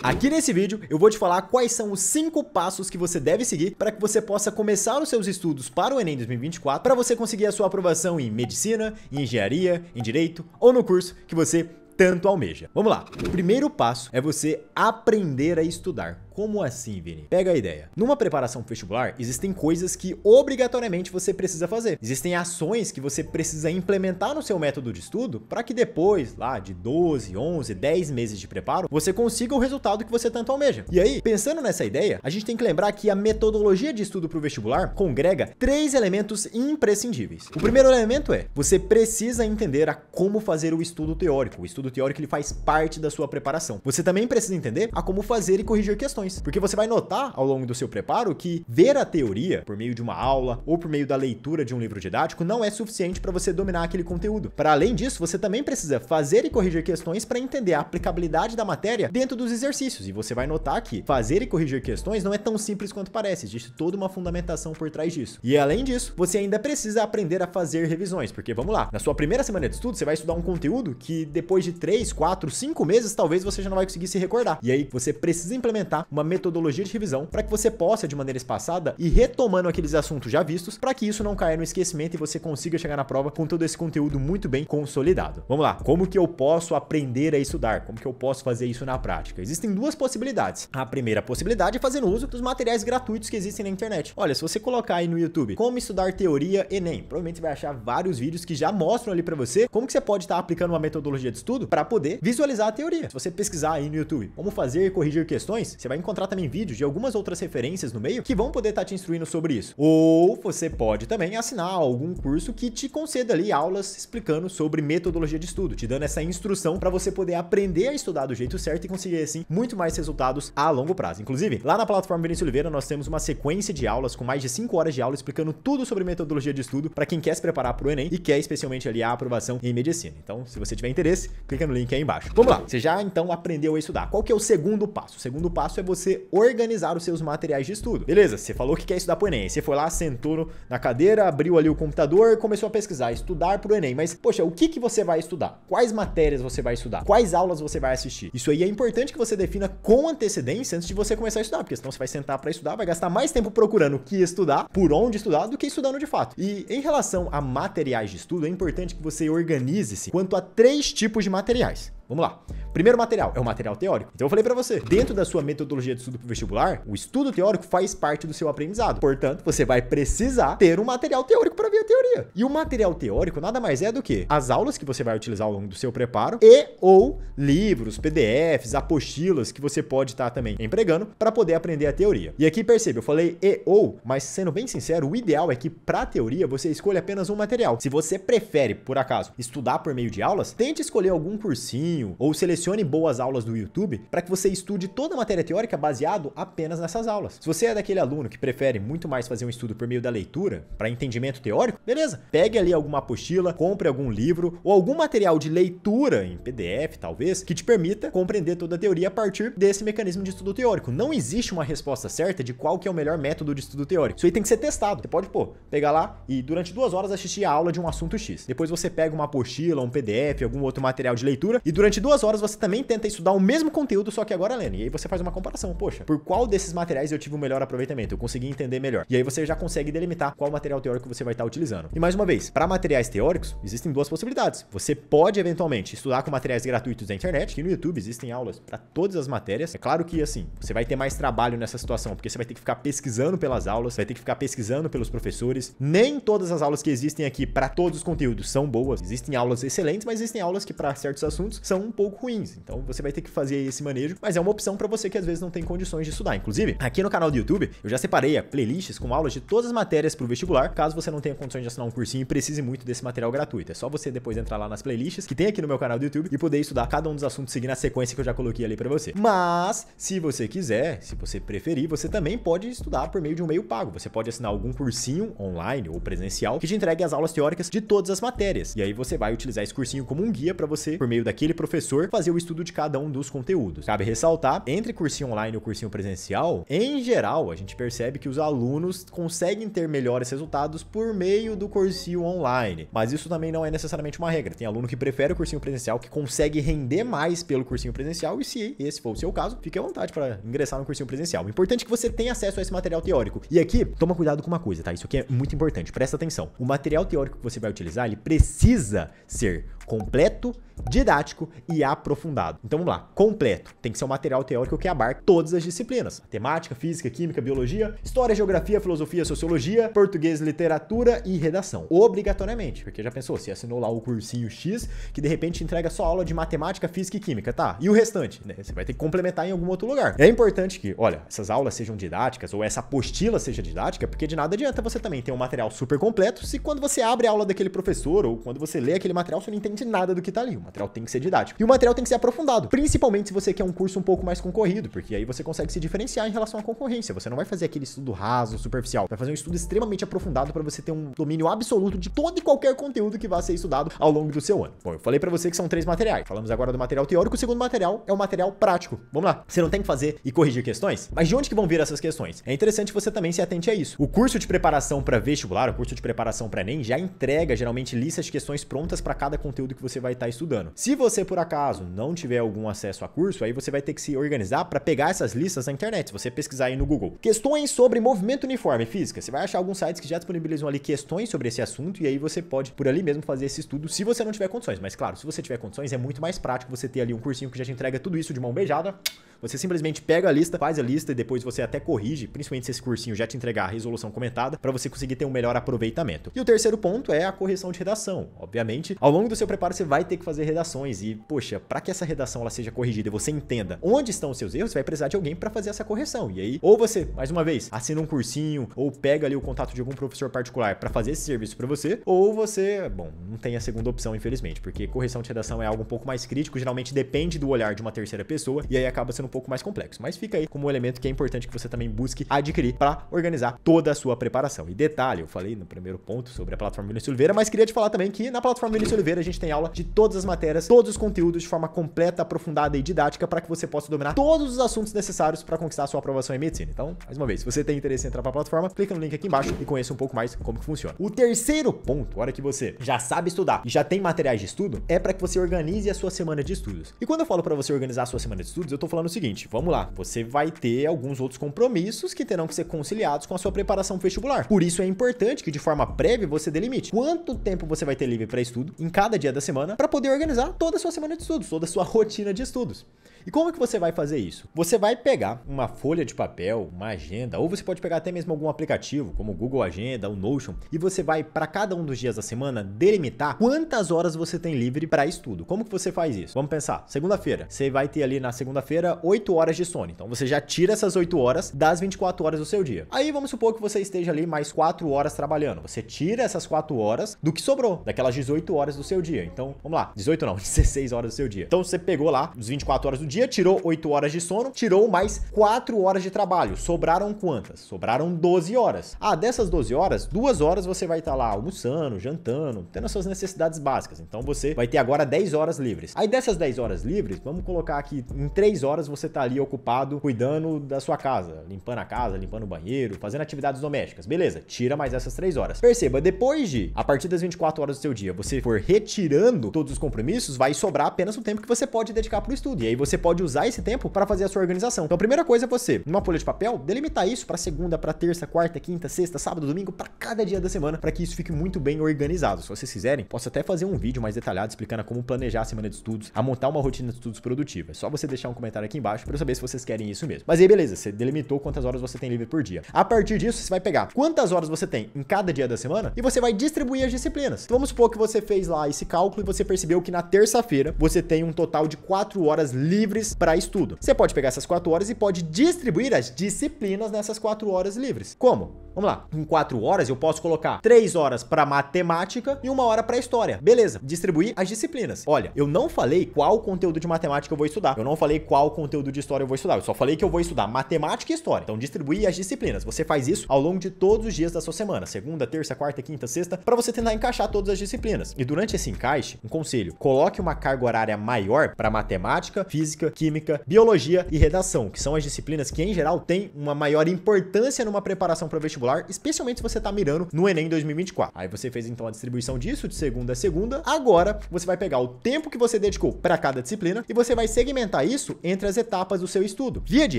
Aqui nesse vídeo eu vou te falar quais são os 5 passos que você deve seguir para que você possa começar os seus estudos para o Enem 2024 para você conseguir a sua aprovação em medicina, em engenharia, em direito ou no curso que você tanto almeja. Vamos lá. O primeiro passo é você aprender a estudar. Como assim, Vini? Pega a ideia. Numa preparação vestibular, existem coisas que obrigatoriamente você precisa fazer. Existem ações que você precisa implementar no seu método de estudo para que depois, lá de 12, 11, 10 meses de preparo, você consiga o resultado que você tanto almeja. E aí, pensando nessa ideia, a gente tem que lembrar que a metodologia de estudo para o vestibular congrega três elementos imprescindíveis. O primeiro elemento é você precisa entender a como fazer o estudo teórico. O estudo teórico ele faz parte da sua preparação. Você também precisa entender a como fazer e corrigir questões. Porque você vai notar ao longo do seu preparo que ver a teoria por meio de uma aula ou por meio da leitura de um livro didático não é suficiente para você dominar aquele conteúdo. Para além disso, você também precisa fazer e corrigir questões para entender a aplicabilidade da matéria dentro dos exercícios. E você vai notar que fazer e corrigir questões não é tão simples quanto parece, existe toda uma fundamentação por trás disso. E além disso, você ainda precisa aprender a fazer revisões, porque vamos lá, na sua primeira semana de estudo, você vai estudar um conteúdo que depois de 3, 4, 5 meses, talvez você já não vai conseguir se recordar. E aí você precisa implementar uma metodologia de revisão para que você possa, de maneira espaçada, ir retomando aqueles assuntos já vistos para que isso não caia no esquecimento e você consiga chegar na prova com todo esse conteúdo muito bem consolidado. Vamos lá, como que eu posso aprender a estudar? Como que eu posso fazer isso na prática? Existem duas possibilidades. A primeira possibilidade é fazendo uso dos materiais gratuitos que existem na internet. Olha, se você colocar aí no YouTube como estudar teoria Enem, provavelmente você vai achar vários vídeos que já mostram ali para você como que você pode estar tá aplicando uma metodologia de estudo para poder visualizar a teoria. Se você pesquisar aí no YouTube como fazer e corrigir questões, você vai encontrar também vídeos de algumas outras referências no meio que vão poder estar tá te instruindo sobre isso. Ou você pode também assinar algum curso que te conceda ali aulas explicando sobre metodologia de estudo, te dando essa instrução para você poder aprender a estudar do jeito certo e conseguir assim muito mais resultados a longo prazo. Inclusive, lá na plataforma Vinícius Oliveira nós temos uma sequência de aulas com mais de 5 horas de aula explicando tudo sobre metodologia de estudo para quem quer se preparar para o ENEM e quer especialmente ali a aprovação em medicina. Então, se você tiver interesse, clica no link aí embaixo. Vamos lá. Você já então aprendeu a estudar. Qual que é o segundo passo? O segundo passo é você você organizar os seus materiais de estudo. Beleza, você falou que quer estudar pro Enem, você foi lá, sentou na cadeira, abriu ali o computador, e começou a pesquisar, estudar pro Enem, mas poxa, o que que você vai estudar? Quais matérias você vai estudar? Quais aulas você vai assistir? Isso aí é importante que você defina com antecedência antes de você começar a estudar, porque senão você vai sentar para estudar, vai gastar mais tempo procurando o que estudar, por onde estudar, do que estudando de fato. E em relação a materiais de estudo, é importante que você organize-se quanto a três tipos de materiais. Vamos lá. Primeiro material é o material teórico. Então eu falei para você, dentro da sua metodologia de estudo pro vestibular, o estudo teórico faz parte do seu aprendizado. Portanto, você vai precisar ter um material teórico para ver a teoria. E o material teórico nada mais é do que as aulas que você vai utilizar ao longo do seu preparo e ou livros, PDFs, apostilas que você pode estar tá também empregando para poder aprender a teoria. E aqui percebe, eu falei e ou, mas sendo bem sincero, o ideal é que para teoria você escolha apenas um material. Se você prefere, por acaso, estudar por meio de aulas, tente escolher algum cursinho nenhum. Ou selecione boas aulas do YouTube para que você estude toda a matéria teórica baseado apenas nessas aulas. Se você é daquele aluno que prefere muito mais fazer um estudo por meio da leitura, para entendimento teórico, beleza. Pegue ali alguma apostila, compre algum livro ou algum material de leitura em PDF, talvez, que te permita compreender toda a teoria a partir desse mecanismo de estudo teórico. Não existe uma resposta certa de qual que é o melhor método de estudo teórico. Isso aí tem que ser testado. Você pode, pô, pegar lá e durante duas horas assistir a aula de um assunto X. Depois você pega uma apostila, um PDF, algum outro material de leitura e durante durante duas horas você também tenta estudar o mesmo conteúdo, só que agora lendo. E aí você faz uma comparação. Poxa, por qual desses materiais eu tive o melhor aproveitamento? Eu consegui entender melhor. E aí você já consegue delimitar qual material teórico você vai estar utilizando. E mais uma vez, para materiais teóricos, existem duas possibilidades. Você pode eventualmente estudar com materiais gratuitos da internet, que no YouTube existem aulas para todas as matérias. É claro que assim, você vai ter mais trabalho nessa situação, porque você vai ter que ficar pesquisando pelas aulas, vai ter que ficar pesquisando pelos professores. Nem todas as aulas que existem aqui para todos os conteúdos são boas. Existem aulas excelentes, mas existem aulas que para certos assuntos são um pouco ruins. Então você vai ter que fazer esse manejo, mas é uma opção para você que às vezes não tem condições de estudar. Inclusive, aqui no canal do YouTube, eu já separei playlists com aulas de todas as matérias para o vestibular, caso você não tenha condições de assinar um cursinho e precise muito desse material gratuito. É só você depois entrar lá nas playlists que tem aqui no meu canal do YouTube e poder estudar cada um dos assuntos seguindo a sequência que eu já coloquei ali para você. Mas, se você quiser, se você preferir, você também pode estudar por meio de um meio pago. Você pode assinar algum cursinho online ou presencial que te entregue as aulas teóricas de todas as matérias. E aí você vai utilizar esse cursinho como um guia para você, por meio daquele professor fazer o estudo de cada um dos conteúdos. Cabe ressaltar, entre cursinho online e o cursinho presencial, em geral, a gente percebe que os alunos conseguem ter melhores resultados por meio do cursinho online. Mas isso também não é necessariamente uma regra. Tem aluno que prefere o cursinho presencial, que consegue render mais pelo cursinho presencial, e se esse for o seu caso, fique à vontade para ingressar no cursinho presencial. O importante é que você tenha acesso a esse material teórico. E aqui, toma cuidado com uma coisa, tá? Isso aqui é muito importante, presta atenção. O material teórico que você vai utilizar, ele precisa ser completo, didático e aprofundado. Então vamos lá, completo. Tem que ser um material teórico que abarque todas as disciplinas: matemática, física, química, biologia, história, geografia, filosofia, sociologia, português, literatura e redação. Obrigatoriamente, porque já pensou, se assinou lá o cursinho X, que de repente entrega só aula de matemática, física e química, tá? E o restante, né? Você vai ter que complementar em algum outro lugar. É importante que, olha, essas aulas sejam didáticas ou essa apostila seja didática, porque de nada adianta você também ter um material super completo se quando você abre a aula daquele professor ou quando você lê aquele material você não entende absolutamente nada do que tá ali. O material tem que ser didático. E o material tem que ser aprofundado, principalmente se você quer um curso um pouco mais concorrido, porque aí você consegue se diferenciar em relação à concorrência. Você não vai fazer aquele estudo raso, superficial. Vai fazer um estudo extremamente aprofundado para você ter um domínio absoluto de todo e qualquer conteúdo que vá ser estudado ao longo do seu ano. Bom, eu falei para você que são três materiais. Falamos agora do material teórico, o segundo material é o material prático. Vamos lá. Você não tem que fazer e corrigir questões? Mas de onde que vão vir essas questões? É interessante você também se atente a isso. O curso de preparação para vestibular, o curso de preparação para ENEM já entrega geralmente listas de questões prontas para cada conteúdo conteúdo que você vai estar tá estudando. Se você, por acaso, não tiver algum acesso a curso, aí você vai ter que se organizar para pegar essas listas na internet, se você pesquisar aí no Google. Questões sobre movimento uniforme física. Você vai achar alguns sites que já disponibilizam ali questões sobre esse assunto e aí você pode, por ali mesmo, fazer esse estudo se você não tiver condições. Mas claro, se você tiver condições, é muito mais prático você ter ali um cursinho que já te entrega tudo isso de mão beijada. Você simplesmente pega a lista, faz a lista e depois você até corrige, principalmente se esse cursinho já te entregar a resolução comentada, para você conseguir ter um melhor aproveitamento. E o terceiro ponto é a correção de redação. Obviamente, ao longo do seu preparo você vai ter que fazer redações e, poxa, para que essa redação ela seja corrigida e você entenda onde estão os seus erros, você vai precisar de alguém para fazer essa correção. E aí, ou você, mais uma vez, assina um cursinho ou pega ali o contato de algum professor particular para fazer esse serviço para você, ou você, bom, não tem a segunda opção, infelizmente, porque correção de redação é algo um pouco mais crítico, geralmente depende do olhar de uma terceira pessoa e aí acaba sendo pouco mais complexo. Mas fica aí como um elemento que é importante que você também busque adquirir para organizar toda a sua preparação. E detalhe, eu falei no primeiro ponto sobre a plataforma Vinícius Oliveira, mas queria te falar também que na plataforma Vinícius Oliveira a gente tem aula de todas as matérias, todos os conteúdos de forma completa, aprofundada e didática para que você possa dominar todos os assuntos necessários para conquistar a sua aprovação em medicina. Então, mais uma vez, se você tem interesse em entrar para a plataforma, clica no link aqui embaixo e conheça um pouco mais como que funciona. O terceiro ponto, hora que você já sabe estudar e já tem materiais de estudo, é para que você organize a sua semana de estudos. E quando eu falo para você organizar a sua semana de estudos, eu estou falando o seguinte, seguinte, vamos lá, você vai ter alguns outros compromissos que terão que ser conciliados com a sua preparação vestibular. Por isso é importante que de forma prévia você delimite quanto tempo você vai ter livre para estudo em cada dia da semana para poder organizar toda a sua semana de estudos, toda a sua rotina de estudos. E como é que você vai fazer isso? Você vai pegar uma folha de papel, uma agenda, ou você pode pegar até mesmo algum aplicativo, como o Google Agenda, o Notion, e você vai para cada um dos dias da semana delimitar quantas horas você tem livre para estudo. Como que você faz isso? Vamos pensar. Segunda-feira, você vai ter ali na segunda-feira 8 horas de sono. Então você já tira essas 8 horas das 24 horas do seu dia. Aí vamos supor que você esteja ali mais 4 horas trabalhando. Você tira essas 4 horas do que sobrou, daquelas 18 horas do seu dia. Então, vamos lá, 18 não, 16 horas do seu dia. Então você pegou lá os 24 horas do dia, tirou 8 horas de sono, tirou mais 4 horas de trabalho. Sobraram quantas? Sobraram 12 horas. Ah, dessas 12 horas, 2 horas você vai estar tá lá almoçando, jantando, tendo as suas necessidades básicas. Então você vai ter agora 10 horas livres. Aí dessas 10 horas livres, vamos colocar aqui em 3 horas você tá ali ocupado cuidando da sua casa, limpando a casa, limpando o banheiro, fazendo atividades domésticas. Beleza, tira mais essas 3 horas. Perceba, depois de, a partir das 24 horas do seu dia, você for retirando todos os compromissos, vai sobrar apenas o tempo que você pode dedicar para o estudo. E aí você pode usar esse tempo para fazer a sua organização. Então a primeira coisa é você, numa folha de papel, delimitar isso para segunda, para terça, quarta, quinta, sexta, sábado, domingo, para cada dia da semana, para que isso fique muito bem organizado. Se vocês quiserem, posso até fazer um vídeo mais detalhado explicando como planejar a semana de estudos, a montar uma rotina de estudos produtiva. É só você deixar um comentário aqui embaixo para eu saber se vocês querem isso mesmo. Mas aí beleza, você delimitou quantas horas você tem livre por dia. A partir disso, você vai pegar quantas horas você tem em cada dia da semana e você vai distribuir as disciplinas. Então, vamos supor que você fez lá esse cálculo e você percebeu que na terça-feira você tem um total de 4 horas livres livres para estudo. Você pode pegar essas quatro horas e pode distribuir as disciplinas nessas quatro horas livres. Como? Vamos lá. Em quatro horas, eu posso colocar três horas para matemática e uma hora para história. Beleza. Distribuir as disciplinas. Olha, eu não falei qual conteúdo de matemática eu vou estudar. Eu não falei qual conteúdo de história eu vou estudar. Eu só falei que eu vou estudar matemática e história. Então, distribuir as disciplinas. Você faz isso ao longo de todos os dias da sua semana. Segunda, terça, quarta, quinta, sexta, para você tentar encaixar todas as disciplinas. E durante esse encaixe, um conselho. Coloque uma carga horária maior para matemática, física, química, biologia e redação, que são as disciplinas que, em geral, têm uma maior importância numa preparação para o vestibular vestibular, especialmente se você está mirando no Enem 2024. Aí você fez então a distribuição disso de segunda a segunda. Agora você vai pegar o tempo que você dedicou para cada disciplina e você vai segmentar isso entre as etapas do seu estudo. Via de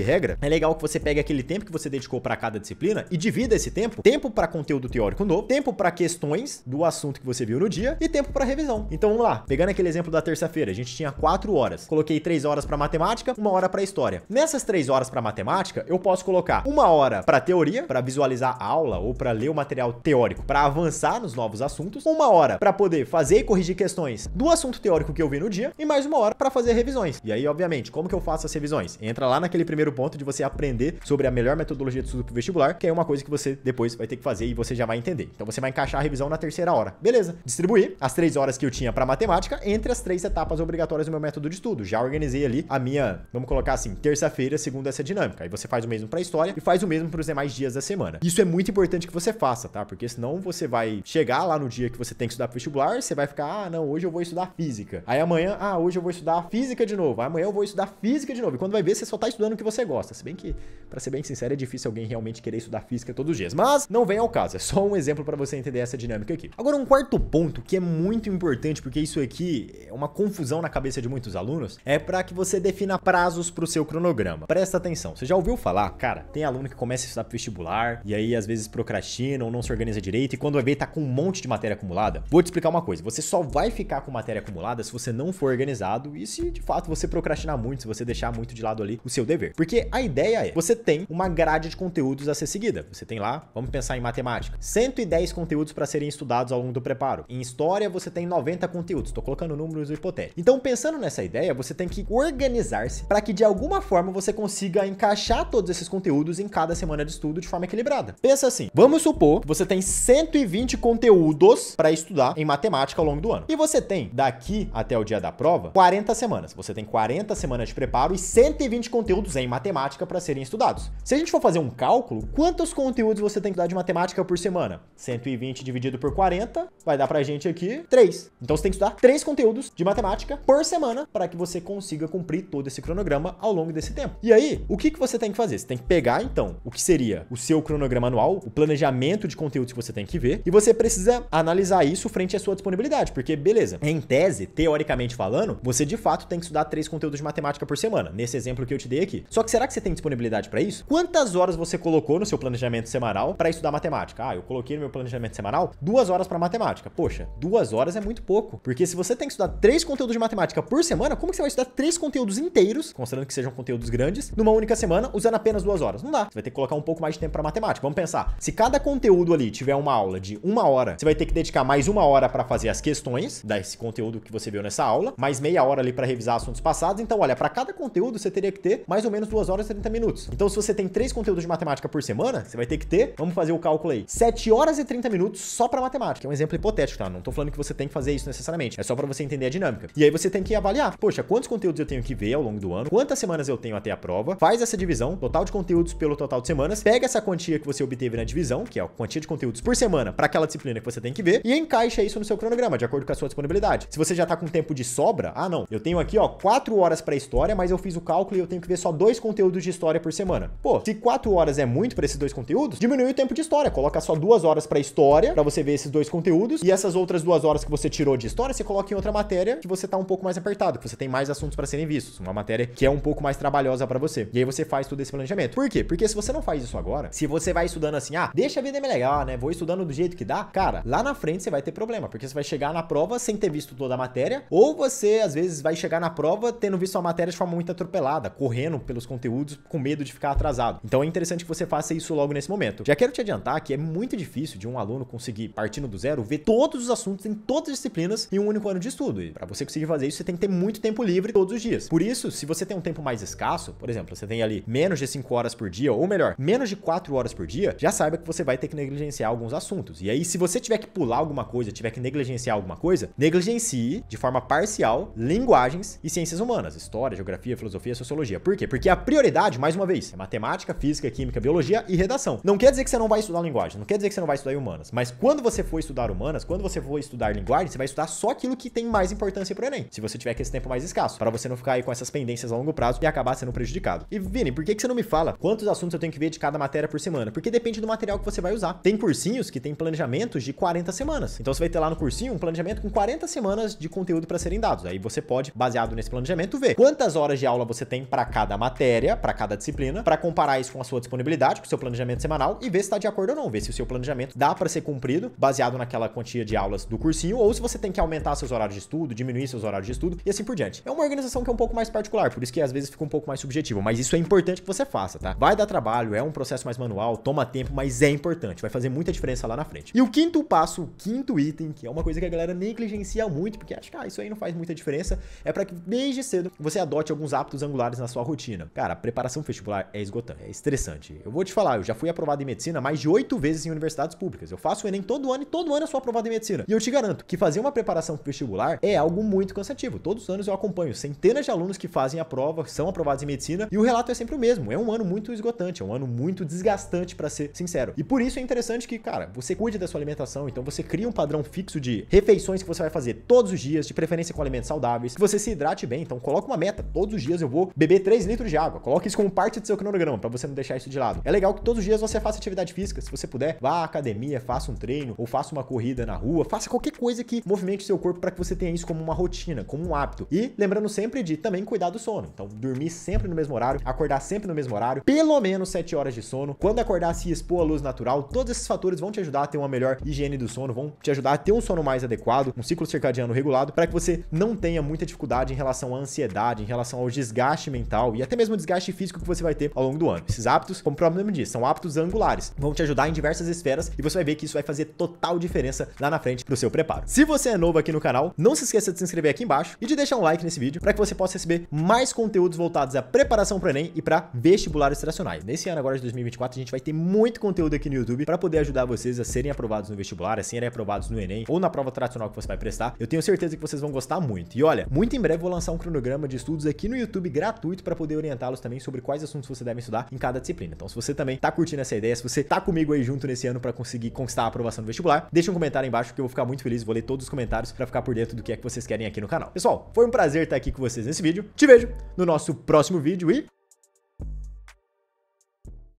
regra, é legal que você pegue aquele tempo que você dedicou para cada disciplina e divida esse tempo: tempo para conteúdo teórico novo, tempo para questões do assunto que você viu no dia e tempo para revisão. Então vamos lá, pegando aquele exemplo da terça-feira, a gente tinha quatro horas. Coloquei três horas para matemática, uma hora para história. Nessas três horas para matemática, eu posso colocar uma hora para teoria, para visualizar aula ou para ler o material teórico para avançar nos novos assuntos, uma hora para poder fazer e corrigir questões do assunto teórico que eu vi no dia e mais uma hora para fazer revisões. E aí, obviamente, como que eu faço as revisões? Entra lá naquele primeiro ponto de você aprender sobre a melhor metodologia de estudo pro vestibular, que é uma coisa que você depois vai ter que fazer e você já vai entender. Então você vai encaixar a revisão na terceira hora. Beleza? Distribuir as três horas que eu tinha para matemática entre as três etapas obrigatórias do meu método de estudo. Já organizei ali a minha, vamos colocar assim, terça-feira, segundo essa dinâmica. Aí você faz o mesmo para história e faz o mesmo para os demais dias da semana. Isso é é muito importante que você faça, tá? Porque senão você vai chegar lá no dia que você tem que estudar vestibular, você vai ficar, ah, não, hoje eu vou estudar física. Aí amanhã, ah, hoje eu vou estudar física de novo. Amanhã eu vou estudar física de novo. E quando vai ver, você só tá estudando o que você gosta. Se bem que, para ser bem sincero, é difícil alguém realmente querer estudar física todos os dias. Mas não vem ao caso, é só um exemplo para você entender essa dinâmica aqui. Agora, um quarto ponto que é muito importante, porque isso aqui é uma confusão na cabeça de muitos alunos, é para que você defina prazos pro seu cronograma. Presta atenção, você já ouviu falar, cara, tem aluno que começa a estudar pro vestibular e aí às vezes procrastina ou não se organiza direito e quando vai ver tá com um monte de matéria acumulada. Vou te explicar uma coisa, você só vai ficar com matéria acumulada se você não for organizado e se de fato você procrastinar muito, se você deixar muito de lado ali o seu dever. Porque a ideia é, você tem uma grade de conteúdos a ser seguida. Você tem lá, vamos pensar em matemática, 110 conteúdos para serem estudados ao longo do preparo. Em história você tem 90 conteúdos, estou colocando números hipotéticos. Então pensando nessa ideia, você tem que organizar-se para que de alguma forma você consiga encaixar todos esses conteúdos em cada semana de estudo de forma equilibrada. Pensa assim, vamos supor que você tem 120 conteúdos para estudar em matemática ao longo do ano. E você tem, daqui até o dia da prova, 40 semanas. Você tem 40 semanas de preparo e 120 conteúdos em matemática para serem estudados. Se a gente for fazer um cálculo, quantos conteúdos você tem que estudar de matemática por semana? 120 dividido por 40 vai dar a gente aqui 3. Então você tem que estudar 3 conteúdos de matemática por semana para que você consiga cumprir todo esse cronograma ao longo desse tempo. E aí, o que, que você tem que fazer? Você tem que pegar, então, o que seria o seu cronograma manual, o planejamento de conteúdos que você tem que ver, e você precisa analisar isso frente à sua disponibilidade, porque beleza, em tese, teoricamente falando, você de fato tem que estudar três conteúdos de matemática por semana, nesse exemplo que eu te dei aqui. Só que será que você tem disponibilidade para isso? Quantas horas você colocou no seu planejamento semanal para estudar matemática? Ah, eu coloquei no meu planejamento semanal duas horas para matemática. Poxa, duas horas é muito pouco, porque se você tem que estudar três conteúdos de matemática por semana, como que você vai estudar três conteúdos inteiros, considerando que sejam conteúdos grandes, numa única semana, usando apenas duas horas? Não dá. Você vai ter que colocar um pouco mais de tempo para matemática. Vamos vamos pensar. Se cada conteúdo ali tiver uma aula de uma hora, você vai ter que dedicar mais uma hora para fazer as questões desse conteúdo que você viu nessa aula, mais meia hora ali para revisar assuntos passados. Então, olha, para cada conteúdo você teria que ter mais ou menos duas horas e 30 minutos. Então, se você tem três conteúdos de matemática por semana, você vai ter que ter, vamos fazer o cálculo aí, 7 horas e 30 minutos só para matemática. É um exemplo hipotético, tá? Não tô falando que você tem que fazer isso necessariamente. É só para você entender a dinâmica. E aí você tem que avaliar, poxa, quantos conteúdos eu tenho que ver ao longo do ano, quantas semanas eu tenho até a prova, faz essa divisão, total de conteúdos pelo total de semanas, pega essa quantia que você obteve na divisão, que é a quantia de conteúdos por semana para aquela disciplina que você tem que ver, e encaixa isso no seu cronograma, de acordo com a sua disponibilidade. Se você já tá com tempo de sobra, ah não, eu tenho aqui ó, quatro horas para história, mas eu fiz o cálculo e eu tenho que ver só dois conteúdos de história por semana. Pô, se quatro horas é muito para esses dois conteúdos, diminui o tempo de história, coloca só duas horas para história, para você ver esses dois conteúdos, e essas outras duas horas que você tirou de história, você coloca em outra matéria que você tá um pouco mais apertado, que você tem mais assuntos para serem vistos, uma matéria que é um pouco mais trabalhosa para você. E aí você faz todo esse planejamento. Por quê? Porque se você não faz isso agora, se você vai estudando assim, ah, deixa a vida me legal, né? Vou estudando do jeito que dá, cara, lá na frente você vai ter problema, porque você vai chegar na prova sem ter visto toda a matéria, ou você às vezes vai chegar na prova tendo visto a matéria de forma muito atropelada, correndo pelos conteúdos com medo de ficar atrasado. Então é interessante que você faça isso logo nesse momento. Já quero te adiantar que é muito difícil de um aluno conseguir, partindo do zero, ver todos os assuntos em todas as disciplinas em um único ano de estudo. E para você conseguir fazer isso, você tem que ter muito tempo livre todos os dias. Por isso, se você tem um tempo mais escasso, por exemplo, você tem ali menos de 5 horas por dia, ou melhor, menos de 4 horas por dia, dia, já saiba que você vai ter que negligenciar alguns assuntos. E aí, se você tiver que pular alguma coisa, tiver que negligenciar alguma coisa, negligencie de forma parcial linguagens e ciências humanas, história, geografia, filosofia, sociologia. Por quê? Porque a prioridade, mais uma vez, é matemática, física, química, biologia e redação. Não quer dizer que você não vai estudar linguagem, não quer dizer que você não vai estudar humanas, mas quando você for estudar humanas, quando você for estudar linguagem, você vai estudar só aquilo que tem mais importância pro Enem, se você tiver esse tempo mais escasso, para você não ficar aí com essas pendências a longo prazo e acabar sendo prejudicado. E Vini, por que, que você não me fala quantos assuntos eu tenho que ver de cada matéria por semana? Porque depende do material que você vai usar. Tem cursinhos que tem planejamentos de 40 semanas. Então você vai ter lá no cursinho um planejamento com 40 semanas de conteúdo para serem dados. Aí você pode, baseado nesse planejamento, ver quantas horas de aula você tem para cada matéria, para cada disciplina, para comparar isso com a sua disponibilidade, com o seu planejamento semanal e ver se está de acordo ou não, ver se o seu planejamento dá para ser cumprido baseado naquela quantia de aulas do cursinho ou se você tem que aumentar seus horários de estudo, diminuir seus horários de estudo e assim por diante. É uma organização que é um pouco mais particular, por isso que às vezes fica um pouco mais subjetivo, mas isso é importante que você faça, tá? Vai dar trabalho, é um processo mais manual, toma tempo, mas é importante, vai fazer muita diferença lá na frente. E o quinto passo, o quinto item, que é uma coisa que a galera negligencia muito, porque acha que ah, isso aí não faz muita diferença, é para que desde cedo você adote alguns hábitos angulares na sua rotina. Cara, preparação vestibular é esgotante, é estressante. Eu vou te falar, eu já fui aprovado em medicina mais de oito vezes em universidades públicas. Eu faço o Enem todo ano e todo ano eu sou aprovado em medicina. E eu te garanto que fazer uma preparação vestibular é algo muito cansativo. Todos os anos eu acompanho centenas de alunos que fazem a prova, são aprovados em medicina, e o relato é sempre o mesmo. É um ano muito esgotante, é um ano muito desgastante para ser sincero. E por isso é interessante que, cara, você cuide da sua alimentação, então você cria um padrão fixo de refeições que você vai fazer todos os dias, de preferência com alimentos saudáveis, que você se hidrate bem, então coloca uma meta, todos os dias eu vou beber 3 litros de água, coloque isso como parte do seu cronograma, para você não deixar isso de lado. É legal que todos os dias você faça atividade física, se você puder, vá à academia, faça um treino, ou faça uma corrida na rua, faça qualquer coisa que movimente seu corpo para que você tenha isso como uma rotina, como um hábito. E lembrando sempre de também cuidar do sono, então dormir sempre no mesmo horário, acordar sempre no mesmo horário, pelo menos 7 horas de sono, quando acordar se expor à luz natural, todos esses fatores vão te ajudar a ter uma melhor higiene do sono, vão te ajudar a ter um sono mais adequado, um ciclo circadiano regulado, para que você não tenha muita dificuldade em relação à ansiedade, em relação ao desgaste mental e até mesmo o desgaste físico que você vai ter ao longo do ano. Esses hábitos, como o próprio nome diz, são hábitos angulares, vão te ajudar em diversas esferas e você vai ver que isso vai fazer total diferença lá na frente pro seu preparo. Se você é novo aqui no canal, não se esqueça de se inscrever aqui embaixo e de deixar um like nesse vídeo para que você possa receber mais conteúdos voltados à preparação para o Enem e para vestibulares tradicionais. Nesse ano agora de 2024, a gente vai ter muito conteúdo aqui no YouTube para poder ajudar vocês a serem aprovados no vestibular, a serem aprovados no Enem ou na prova tradicional que você vai prestar. Eu tenho certeza que vocês vão gostar muito. E olha, muito em breve vou lançar um cronograma de estudos aqui no YouTube gratuito para poder orientá-los também sobre quais assuntos você deve estudar em cada disciplina. Então, se você também tá curtindo essa ideia, se você tá comigo aí junto nesse ano para conseguir conquistar a aprovação no vestibular, deixa um comentário aí embaixo que eu vou ficar muito feliz, vou ler todos os comentários para ficar por dentro do que é que vocês querem aqui no canal. Pessoal, foi um prazer estar aqui com vocês nesse vídeo. Te vejo no nosso próximo vídeo e